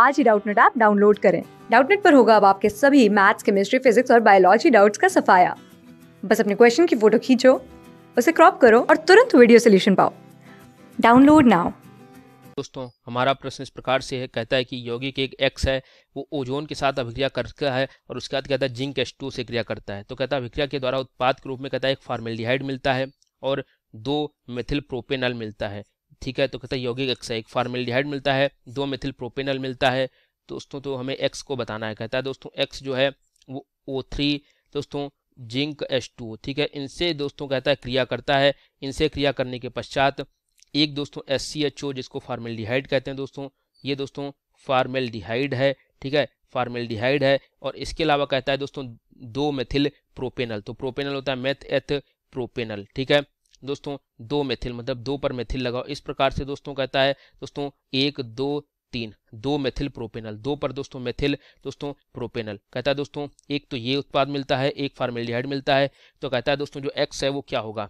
आज ही Doubtnut app download करें डाउटनेट पर होगा अब आपके सभी मैथ्स केमिस्ट्री फिजिक्स और बायोलॉजी डाउट्स का सफाया बस अपने क्वेश्चन की फोटो खींचो उसे क्रॉप करो और तुरंत वीडियो सोल्यूशन पाओ डाउनलोड नाउ दोस्तों हमारा प्रश्न इस प्रकार से है कहता है कि यौगिक एक एक्स है वो ओजोन के साथ अभिक्रिया करता है और उसके बाद कहता है जिंक एस टू से क्रिया करता है तो कहता है अभिक्रिया के द्वारा उत्पाद के रूप में कहता है एक फार्मेलिहाइड मिलता है और दो मेथिल प्रोपेनल मिलता है ठीक है तो कहता है यौगिक एक्स एक फार्मेलिहाइड मिलता है दो मिथिल प्रोपेनल मिलता है दोस्तों तो हमें एक्स को बताना है कहता है दोस्तों एक्स जो है वो ओ थ्री दोस्तों जिंक एच टू ठीक है इनसे दोस्तों कहता है क्रिया करता है इनसे क्रिया करने के पश्चात एक दोस्तों एस सी एच ओ जिसको फार्मेलिहाइड कहते हैं दोस्तों ये दोस्तों फार्मेलिहाइड है ठीक है फार्मेलिहाइड है और इसके अलावा कहता है दोस्तों दो मेथिल प्रोपेनल तो प्रोपेनल होता है मेथ एथ प्रोपेनल ठीक है दोस्तों दो मेथिल मतलब दो पर मेथिल लगाओ इस प्रकार से दोस्तों कहता है दोस्तों एक दो तीन दो मेथिल प्रोपेनल दो पर दोस्तों मेथिल दोस्तों प्रोपेनल कहता है दोस्तों एक तो ये उत्पाद मिलता है एक फार्मेलिहाइड मिलता है तो कहता है दोस्तों जो एक्स है वो क्या होगा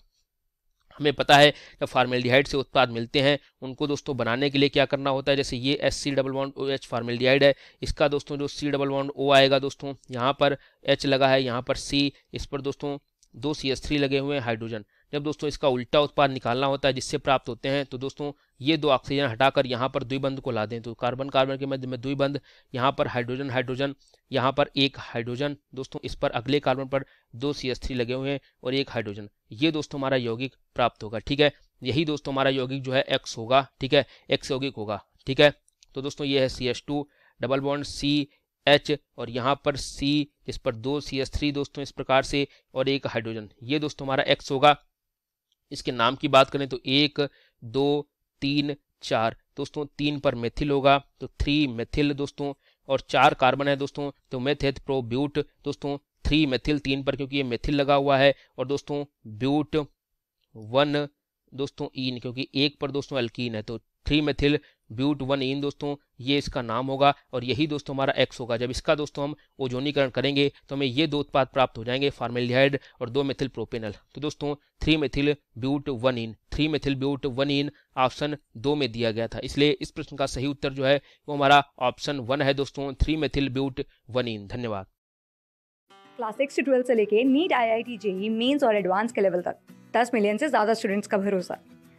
हमें पता है जब फार्मेलिहाइड से उत्पाद मिलते हैं उनको दोस्तों बनाने के लिए क्या करना होता है जैसे ये S C double one O H formaldehyde है इसका दोस्तों जो सी डबल वन ओ आएगा दोस्तों यहाँ पर एच लगा है यहाँ पर सी इस पर दोस्तों दो सी एस थ्री लगे हुए हैं हाइड्रोजन जब दोस्तों इसका उल्टा उत्पाद निकालना होता है जिससे प्राप्त होते हैं तो दोस्तों ये दो ऑक्सीजन हटाकर यहाँ पर द्विबंध को ला दें तो कार्बन कार्बन के मध्य में द्विबंध यहाँ पर हाइड्रोजन हाइड्रोजन यहाँ पर एक हाइड्रोजन दोस्तों इस पर अगले कार्बन पर दो सी एस थ्री लगे हुए हैं और एक हाइड्रोजन ये दोस्तों हमारा यौगिक प्राप्त होगा ठीक है यही दोस्तों हमारा यौगिक जो है एक्स होगा ठीक है एक्स यौगिक होगा ठीक है तो दोस्तों ये है C S two double bond C H और यहाँ पर सी इस पर दो सी एस थ्री दोस्तों इस प्रकार से और एक हाइड्रोजन ये दोस्तों हमारा एक्स होगा इसके नाम की बात करें तो एक दो तीन चार दोस्तों तीन पर मेथिल होगा तो थ्री मेथिल दोस्तों और चार कार्बन है दोस्तों तो प्रो तो प्रोब्यूट दोस्तों थ्री मेथिल तीन पर क्योंकि ये मेथिल लगा हुआ है और दोस्तों ब्यूट वन दोस्तों ईन क्योंकि एक पर दोस्तों अल्कीन है तो three methyl but one ene दोस्तों ये इसका नाम होगा और यही दोस्तों हमारा एक्स होगा जब इसका दोस्तों हम ओजोनीकरण करेंगे तो हमें ये दो उत्पाद प्राप्त हो जाएंगे फार्मेलियाइड और दो मेथिल प्रोपेनल तो दोस्तों three methyl but one ene three methyl but one ene option दो में दिया गया था इसलिए इस प्रश्न का सही उत्तर जो है वो हमारा ऑप्शन वन है दोस्तों three methyl but one ene धन्यवाद क्लास सिक्स से ट्वेल्थ से लेके NEET I I T JEE mains और एडवांस के लेवल तक दस मिलियन से ज्यादा स्टूडेंट्स का भरोसा